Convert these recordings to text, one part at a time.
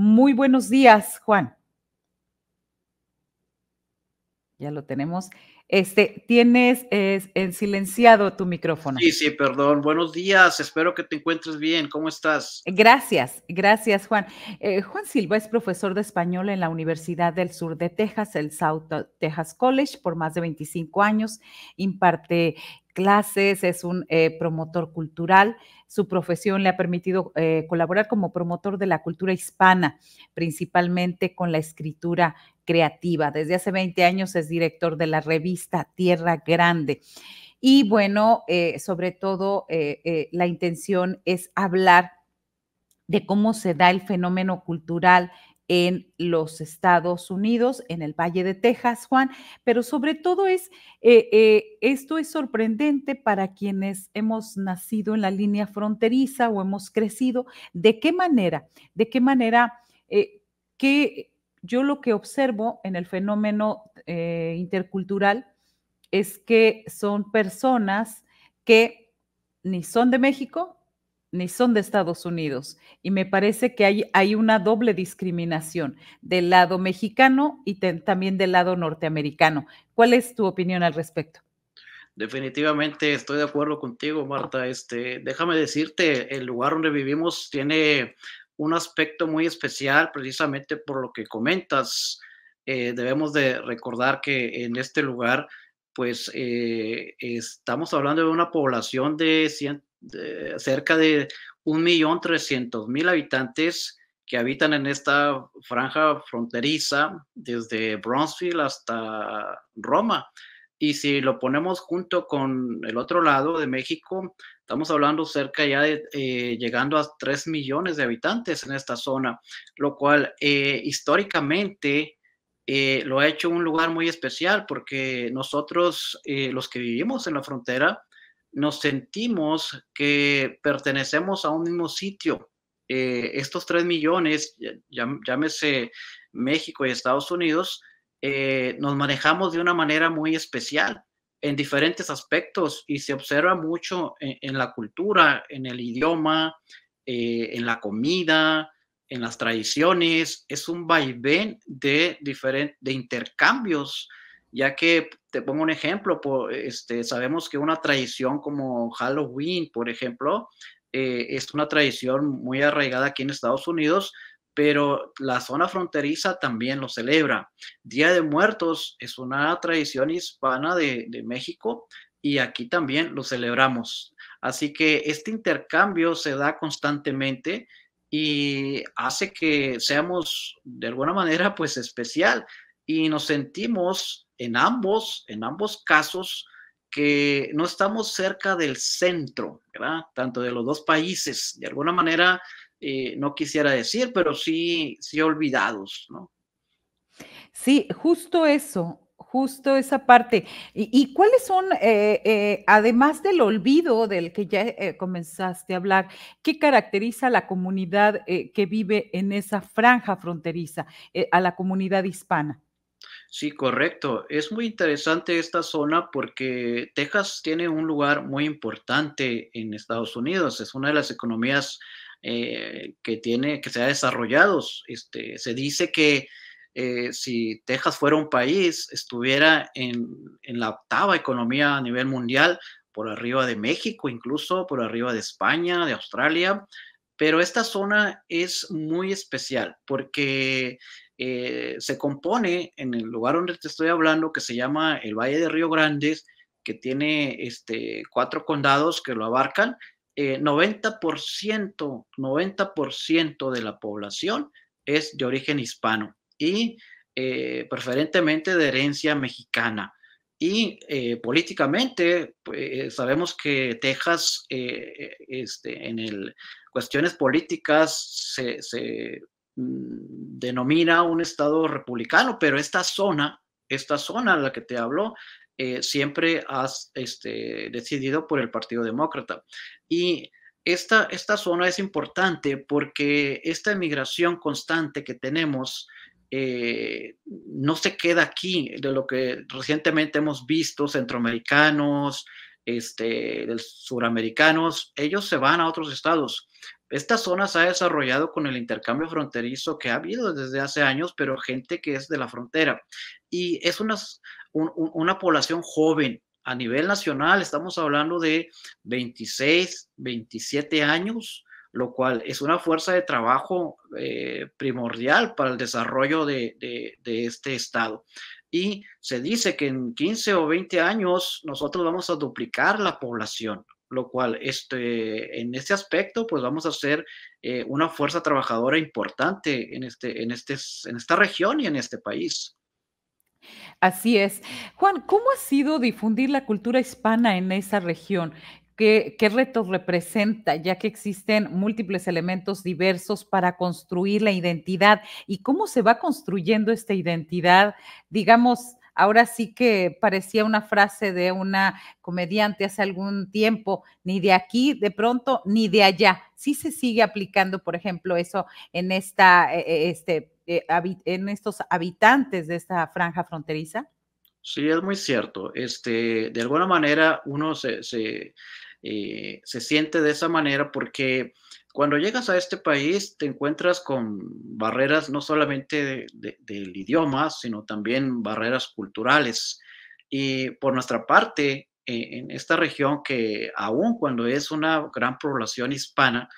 Muy buenos días, Juan. Ya lo tenemos. Este, tienes en silenciado tu micrófono. Sí, sí, perdón. Buenos días. Espero que te encuentres bien. ¿Cómo estás? Gracias, gracias, Juan. Eh, Juan Silva es profesor de español en la Universidad del Sur de Texas, el South Texas College, por más de 25 años. Imparte clases, es un eh, promotor cultural. Su profesión le ha permitido eh, colaborar como promotor de la cultura hispana, principalmente con la escritura creativa. Desde hace 20 años es director de la revista Tierra Grande. Y bueno, eh, sobre todo la intención es hablar de cómo se da el fenómeno cultural en los Estados Unidos, en el Valle de Texas, Juan, pero sobre todo es, eh, eh, esto es sorprendente para quienes hemos nacido en la línea fronteriza o hemos crecido. ¿De qué manera? ¿De qué manera? Eh, que yo lo que observo en el fenómeno intercultural es que son personas que ni son de México ni son de Estados Unidos. Y me parece que hay, hay una doble discriminación del lado mexicano y también del lado norteamericano. ¿Cuál es tu opinión al respecto? Definitivamente estoy de acuerdo contigo, Marta. Este, déjame decirte, el lugar donde vivimos tiene un aspecto muy especial precisamente por lo que comentas. Eh, debemos de recordar que en este lugar pues eh, estamos hablando de una población de 100, de cerca de 1.300.000 habitantes que habitan en esta franja fronteriza desde Bronzeville hasta Roma. Y si lo ponemos junto con el otro lado de México, estamos hablando cerca ya de eh, llegando a 3 millones de habitantes en esta zona, lo cual eh, históricamente eh, lo ha hecho un lugar muy especial porque nosotros, los que vivimos en la frontera, nos sentimos que pertenecemos a un mismo sitio. Eh, estos tres millones, llámese México y Estados Unidos, eh, nos manejamos de una manera muy especial en diferentes aspectos y se observa mucho en, la cultura, en el idioma, eh, en la comida, en las tradiciones. Es un vaivén de, de intercambios, ya que pongo un ejemplo, este, sabemos que una tradición como Halloween, por ejemplo, eh, es una tradición muy arraigada aquí en Estados Unidos, pero la zona fronteriza también lo celebra. Día de Muertos es una tradición hispana de, de México y aquí también lo celebramos. Así que este intercambio se da constantemente y hace que seamos de alguna manera pues especial y nos sentimos en ambos, en ambos casos, que no estamos cerca del centro, ¿verdad? Tanto de los dos países, de alguna manera, eh, no quisiera decir, pero sí, sí olvidados, ¿no? Sí, justo eso, justo esa parte. ¿Y, cuáles son, eh, eh, además del olvido del que ya comenzaste a hablar, qué caracteriza a la comunidad que vive en esa franja fronteriza, a la comunidad hispana? Sí, correcto. Es muy interesante esta zona porque Texas tiene un lugar muy importante en Estados Unidos. Es una de las economías eh, que tiene, que se ha desarrollado. Este, se dice que eh, si Texas fuera un país, estuviera en la octava economía a nivel mundial, por arriba de México, incluso por arriba de España, de Australia. Pero esta zona es muy especial porque eh, se compone en el lugar donde te estoy hablando, que se llama el Valle de Río Grandes, que tiene este, cuatro condados que lo abarcan, 90%, eh, 90% de la población es de origen hispano y eh, preferentemente de herencia mexicana. Y eh, políticamente, pues, sabemos que Texas, eh, eh, este, en el, cuestiones políticas, se, mm, denomina un estado republicano, pero esta zona, esta zona a la que te hablo, siempre ha este, decidido por el Partido Demócrata. Y esta, esta zona es importante porque esta emigración constante que tenemos eh, no se queda aquí, de lo que recientemente hemos visto, centroamericanos, este, suramericanos, ellos se van a otros estados. Esta zona se ha desarrollado con el intercambio fronterizo que ha habido desde hace años, pero gente que es de la frontera. Y es una, una población joven. A nivel nacional estamos hablando de 26, 27 años lo cual es una fuerza de trabajo eh, primordial para el desarrollo de, este estado. Y se dice que en 15 o 20 años nosotros vamos a duplicar la población, lo cual este, en este aspecto pues vamos a ser eh, una fuerza trabajadora importante en, este, en, este, en esta región y en este país. Así es. Juan, ¿cómo ha sido difundir la cultura hispana en esa región? ¿Qué, retos representa, ya que existen múltiples elementos diversos para construir la identidad? ¿Y cómo se va construyendo esta identidad? Digamos, ahora sí que parecía una frase de una comediante hace algún tiempo, ni de aquí de pronto, ni de allá. Sí se sigue aplicando, por ejemplo, eso en, esta, eh, eh, este, eh, en estos habitantes de esta franja fronteriza. Sí, es muy cierto. Este, de alguna manera, uno se, se, eh, se siente de esa manera porque cuando llegas a este país te encuentras con barreras no solamente del idioma, sino también barreras culturales. Y por nuestra parte, eh, en esta región que aún cuando es una gran población hispana,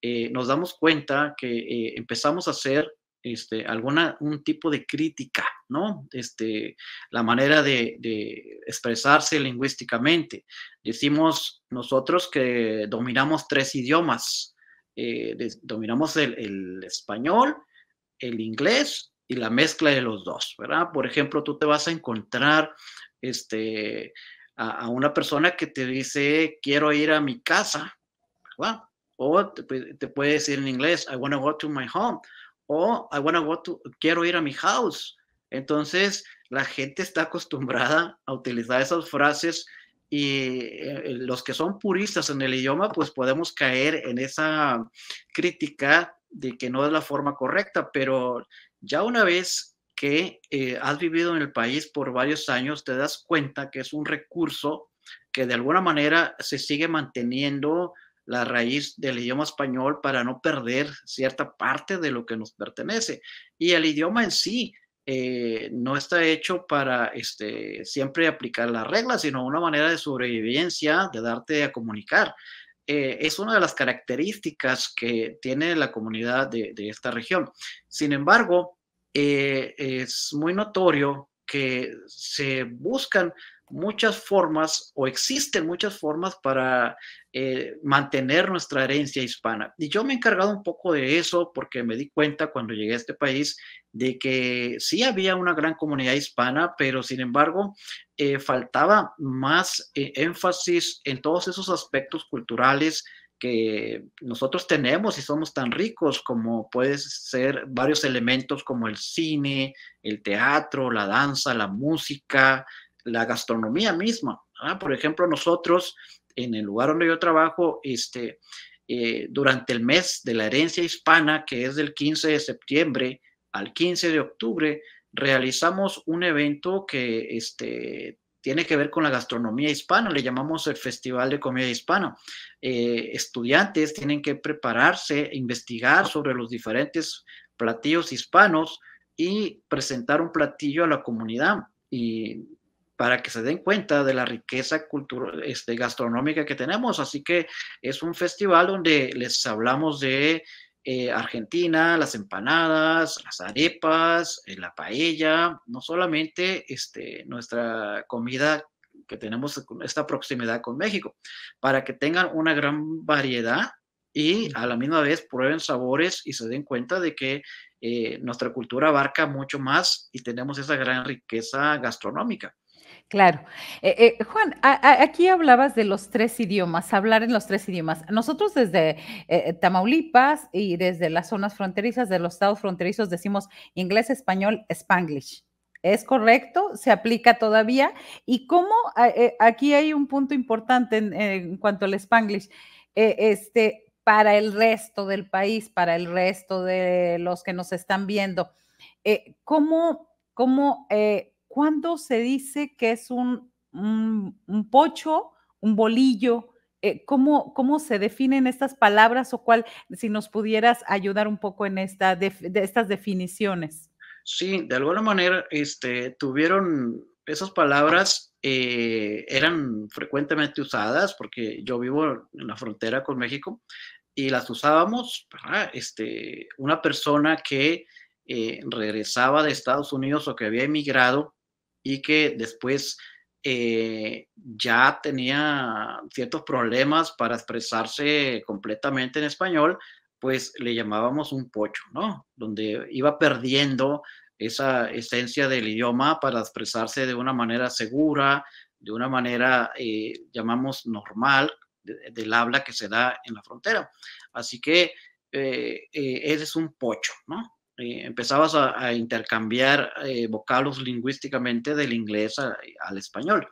eh, nos damos cuenta que empezamos a hacer este, alguna, un tipo de crítica ¿no? Este, la manera de, expresarse lingüísticamente. Decimos nosotros que dominamos tres idiomas. Eh, dominamos el, español, el inglés y la mezcla de los dos, ¿verdad? Por ejemplo, tú te vas a encontrar este, a, una persona que te dice, quiero ir a mi casa, O te, puede decir en inglés, I want to go to my home. O I want to go to, quiero ir a mi house. Entonces, la gente está acostumbrada a utilizar esas frases y eh, eh, los que son puristas en el idioma, pues podemos caer en esa crítica de que no es la forma correcta, pero ya una vez que eh, has vivido en el país por varios años, te das cuenta que es un recurso que de alguna manera se sigue manteniendo la raíz del idioma español para no perder cierta parte de lo que nos pertenece. Y el idioma en sí eh, no está hecho para este, siempre aplicar las reglas, sino una manera de sobrevivencia, de darte a comunicar. Eh, es una de las características que tiene la comunidad de, esta región. Sin embargo, eh, es muy notorio que se buscan muchas formas o existen muchas formas para eh, mantener nuestra herencia hispana. Y yo me he encargado un poco de eso porque me di cuenta cuando llegué a este país de que sí había una gran comunidad hispana, pero sin embargo eh, faltaba más eh, énfasis en todos esos aspectos culturales que nosotros tenemos y somos tan ricos como pueden ser varios elementos como el cine, el teatro, la danza, la música, la gastronomía misma. Por ejemplo, nosotros en el lugar donde yo trabajo, este, eh, durante el mes de la herencia hispana, que es del 15 de septiembre al 15 de octubre, realizamos un evento que este, tiene que ver con la gastronomía hispana, le llamamos el Festival de Comida Hispana. Eh, estudiantes tienen que prepararse, investigar sobre los diferentes platillos hispanos y presentar un platillo a la comunidad. Y para que se den cuenta de la riqueza cultural, este, gastronómica que tenemos. Así que es un festival donde les hablamos de eh, Argentina, las empanadas, las arepas, eh, la paella, no solamente este, nuestra comida que tenemos esta proximidad con México, para que tengan una gran variedad y a la misma vez prueben sabores y se den cuenta de que eh, nuestra cultura abarca mucho más y tenemos esa gran riqueza gastronómica. Claro. Eh, eh, Juan, aquí hablabas de los tres idiomas, hablar en los tres idiomas. Nosotros desde eh, Tamaulipas y desde las zonas fronterizas de los estados fronterizos decimos inglés, español, spanglish. ¿Es correcto? ¿Se aplica todavía? ¿Y cómo? aquí hay un punto importante en, cuanto al spanglish. este, para el resto del país, para el resto de los que nos están viendo, ¿cómo, cómo ¿cuándo se dice que es un, pocho, un bolillo? Eh, ¿cómo, se definen estas palabras o cuál, si nos pudieras ayudar un poco en esta de, estas definiciones? Sí, de alguna manera este, tuvieron esas palabras, eh, eran frecuentemente usadas porque yo vivo en la frontera con México y las usábamos, este, una persona que eh, regresaba de Estados Unidos o que había emigrado y que después eh, ya tenía ciertos problemas para expresarse completamente en español, pues le llamábamos un pocho, ¿no? Donde iba perdiendo esa esencia del idioma para expresarse de una manera segura, de una manera, eh, llamamos, normal del habla que se da en la frontera. Así que eh, ese es un pocho, ¿no? Eh, empezabas a, intercambiar eh, vocablos lingüísticamente del inglés al español.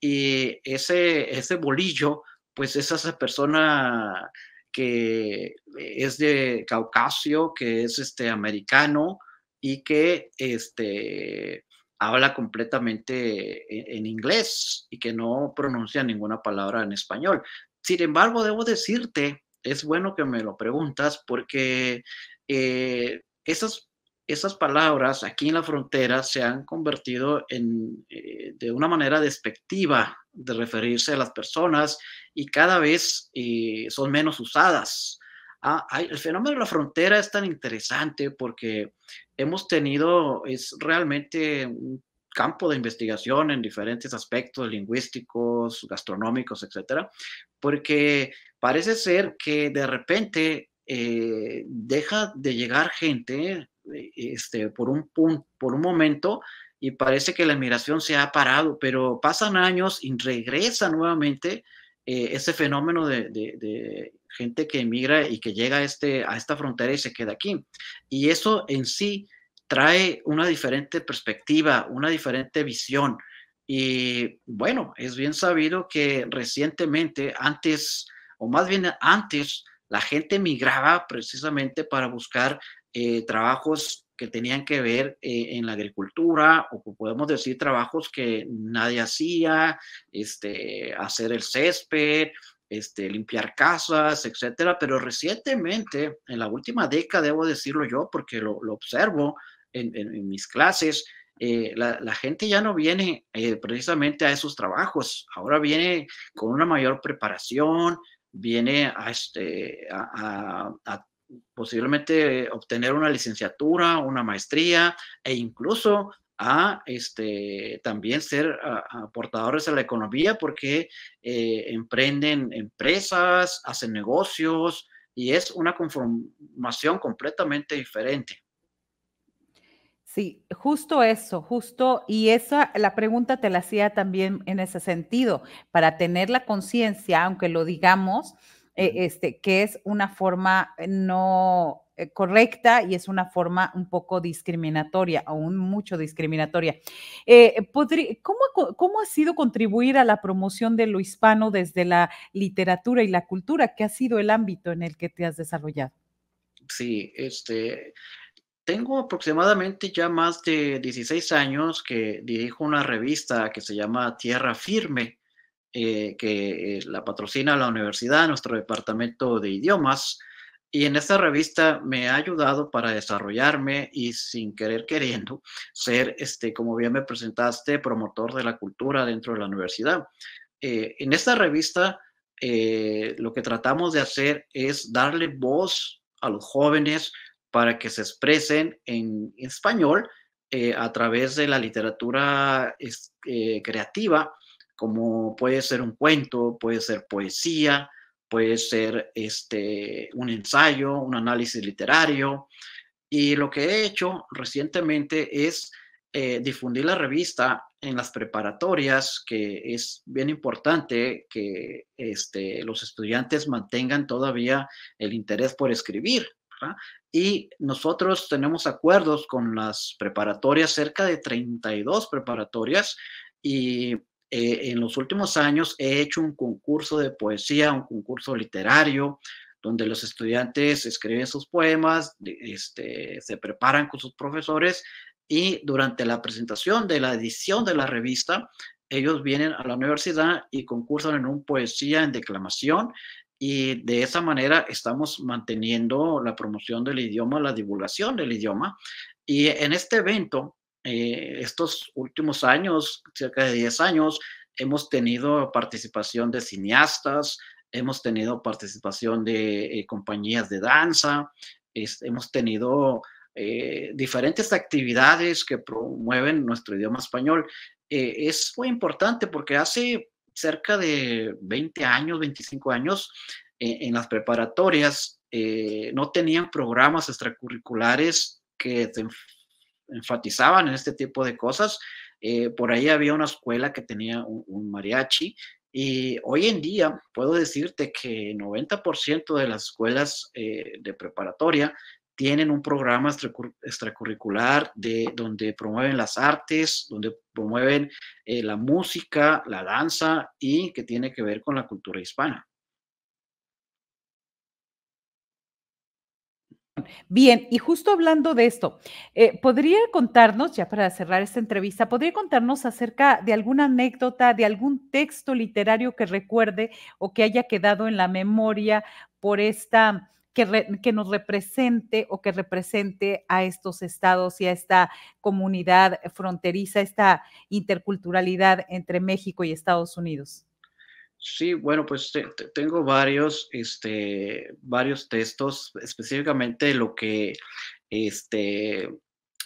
Y ese, ese bolillo, pues es esa persona que es de caucasio, que es este americano y que este, habla completamente en, inglés y que no pronuncia ninguna palabra en español. Sin embargo, debo decirte, es bueno que me lo preguntas porque eh, esas, esas palabras aquí en la frontera se han convertido en, eh, de una manera despectiva de referirse a las personas y cada vez eh, son menos usadas. Ah, el fenómeno de la frontera es tan interesante porque hemos tenido, es realmente un campo de investigación en diferentes aspectos lingüísticos, gastronómicos, etcétera, porque parece ser que de repente eh, deja de llegar gente eh, este, por, un, por un momento y parece que la inmigración se ha parado, pero pasan años y regresa nuevamente eh, ese fenómeno de, gente que emigra y que llega a, este, a esta frontera y se queda aquí. Y eso en sí trae una diferente perspectiva, una diferente visión. Y bueno, es bien sabido que recientemente, antes, o más bien antes, la gente migraba precisamente para buscar eh, trabajos que tenían que ver eh, en la agricultura o podemos decir trabajos que nadie hacía, este, hacer el césped, este, limpiar casas, etcétera. Pero recientemente, en la última década, debo decirlo yo, porque lo, observo en, mis clases, eh, la, gente ya no viene precisamente a esos trabajos, ahora viene con una mayor preparación, viene a, este, a, posiblemente obtener una licenciatura, una maestría e incluso a este, también ser aportadores a, la economía porque eh, emprenden empresas, hacen negocios y es una conformación completamente diferente. Sí, justo eso, justo, y esa, la pregunta te la hacía también en ese sentido, para tener la conciencia, aunque lo digamos, eh, este, que es una forma eh, no eh, correcta y es una forma un poco discriminatoria, aún mucho discriminatoria. cómo, ¿Cómo ha sido contribuir a la promoción de lo hispano desde la literatura y la cultura, ¿Qué ha sido el ámbito en el que te has desarrollado? Sí, este, tengo aproximadamente ya más de 16 años que dirijo una revista que se llama Tierra Firme, eh, que eh, la patrocina la universidad, nuestro departamento de idiomas. Y en esta revista me ha ayudado para desarrollarme y sin querer queriendo ser, este, como bien me presentaste, promotor de la cultura dentro de la universidad. Eh, en esta revista lo que tratamos de hacer es darle voz a los jóvenes, para que se expresen en español eh, a través de la literatura eh, creativa, como puede ser un cuento, puede ser poesía, puede ser este, un ensayo, un análisis literario. Y lo que he hecho recientemente es eh, difundir la revista en las preparatorias, que es bien importante que este, los estudiantes mantengan todavía el interés por escribir. Y nosotros tenemos acuerdos con las preparatorias, cerca de 32 preparatorias, y eh, en los últimos años he hecho un concurso de poesía, un concurso literario, donde los estudiantes escriben sus poemas, este, se preparan con sus profesores y durante la presentación de la edición de la revista, ellos vienen a la universidad y concursan en un poesía en declamación y de esa manera estamos manteniendo la promoción del idioma, la divulgación del idioma. Y en este evento, eh, estos últimos años, cerca de 10 años, hemos tenido participación de cineastas, hemos tenido participación de eh, compañías de danza, hemos tenido eh, diferentes actividades que promueven nuestro idioma español. es muy importante porque hace cerca de 20 años, 25 años, eh, en las preparatorias eh, no tenían programas extracurriculares que enfatizaban en este tipo de cosas. Eh, por ahí había una escuela que tenía un, mariachi y hoy en día puedo decirte que 90% de las escuelas de preparatoria tienen un programa extracurricular de, donde promueven las artes, donde promueven eh, la música, la danza y que tiene que ver con la cultura hispana. Bien, y justo hablando de esto, eh, ¿podría contarnos, ya para cerrar esta entrevista, podría contarnos acerca de alguna anécdota, de algún texto literario que recuerde o que haya quedado en la memoria por esta que, nos represente o que represente a estos estados y a esta comunidad fronteriza, esta interculturalidad entre México y Estados Unidos? Sí, bueno, pues tengo varios, este, varios textos, específicamente lo que este,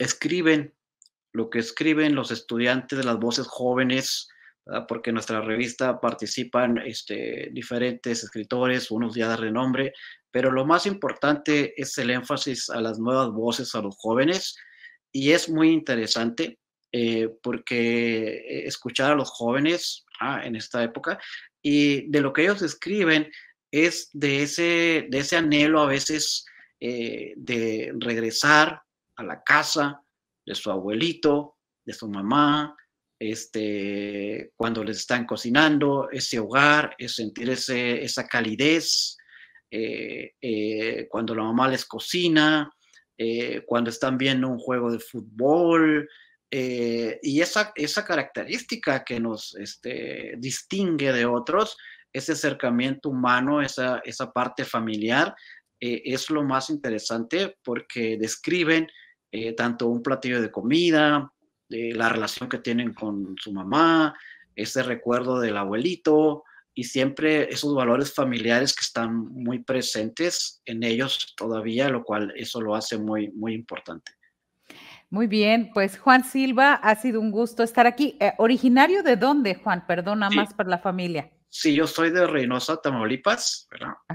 escriben, lo que escriben los estudiantes de las voces jóvenes porque en nuestra revista participan este, diferentes escritores, unos ya de renombre, pero lo más importante es el énfasis a las nuevas voces, a los jóvenes, y es muy interesante eh, porque escuchar a los jóvenes ah, en esta época y de lo que ellos escriben es de ese, anhelo a veces eh, de regresar a la casa de su abuelito, de su mamá, este, cuando les están cocinando, ese hogar, es sentir esa calidez, eh, eh, cuando la mamá les cocina, eh, cuando están viendo un juego de fútbol, y esa, esa característica que nos este, distingue de otros, ese acercamiento humano, esa, esa parte familiar, es lo más interesante porque describen tanto un platillo de comida, de la relación que tienen con su mamá, ese recuerdo del abuelito y siempre esos valores familiares que están muy presentes en ellos todavía, lo cual eso lo hace muy, muy importante. Muy bien, pues Juan Silva, ha sido un gusto estar aquí. Eh, ¿Originario de dónde, Juan? Perdona más por la familia. Sí, yo soy de Reynosa, Tamaulipas,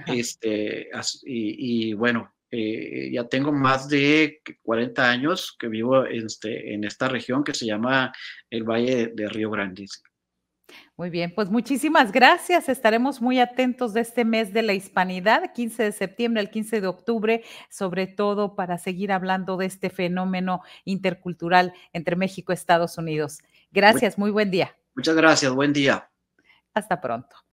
Este, y bueno, eh, ya tengo más de 40 años que vivo este, en esta región que se llama el Valle de Río Grande. Muy bien, pues muchísimas gracias. Estaremos muy atentos de este mes de la hispanidad, 15 de septiembre al 15 de octubre, sobre todo para seguir hablando de este fenómeno intercultural entre México y Estados Unidos. Gracias, muy buen día. Muchas gracias, buen día. Hasta pronto.